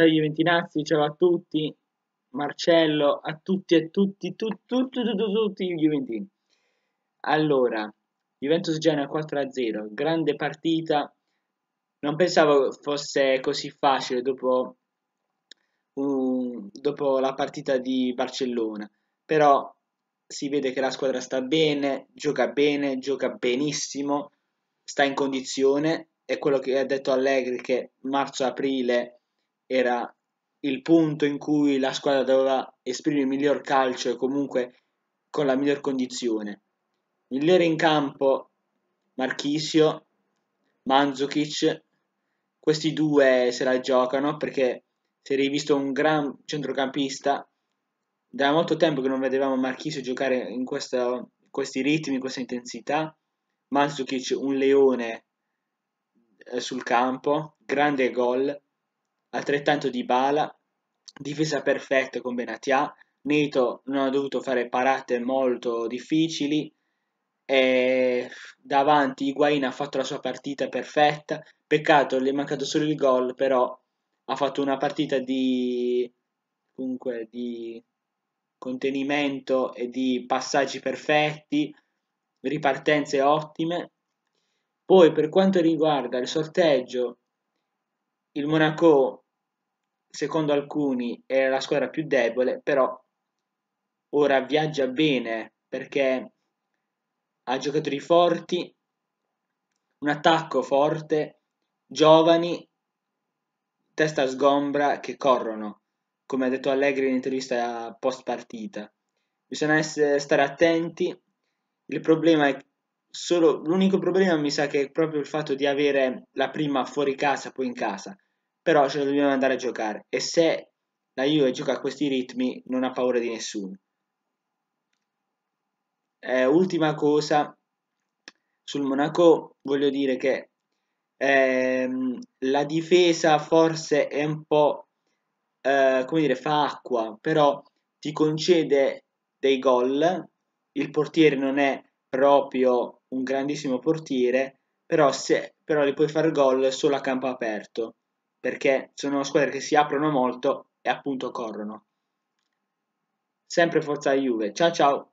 ciao Juventinazzi, ciao a tutti, Marcello, a tutti e tutti, tutti, tutti, tutti, tutti i Juventini. Allora, Juventus Genoa 4-0, grande partita. Non pensavo fosse così facile dopo, um, dopo la partita di Barcellona, però si vede che la squadra sta bene, gioca bene, gioca benissimo, sta in condizione. È quello che ha detto Allegri che marzo-aprile era il punto in cui la squadra doveva esprimere il miglior calcio e comunque con la miglior condizione. Migliore in campo Marchisio, Manzukic, questi due se la giocano perché si è rivisto un gran centrocampista. Da molto tempo che non vedevamo Marchisio giocare in questo, questi ritmi, in questa intensità. Manzukic un leone eh, sul campo, grande gol altrettanto di Bala, difesa perfetta con Benatia, Neto non ha dovuto fare parate molto difficili, e davanti Higuain ha fatto la sua partita perfetta, peccato gli è mancato solo il gol, però ha fatto una partita di, comunque, di contenimento e di passaggi perfetti, ripartenze ottime. Poi per quanto riguarda il sorteggio il Monaco, secondo alcuni, era la squadra più debole, però ora viaggia bene perché ha giocatori forti, un attacco forte, giovani, testa sgombra che corrono, come ha detto Allegri in intervista post partita. Bisogna essere, stare attenti, il problema è solo, l'unico problema mi sa che è proprio il fatto di avere la prima fuori casa, poi in casa però ce la dobbiamo andare a giocare e se la Juve gioca a questi ritmi non ha paura di nessuno. Eh, ultima cosa sul Monaco, voglio dire che ehm, la difesa forse è un po' eh, come dire fa acqua, però ti concede dei gol. Il portiere non è proprio un grandissimo portiere, però, se, però li puoi fare gol solo a campo aperto perché sono squadre che si aprono molto e appunto corrono. Sempre forza Juve. Ciao ciao.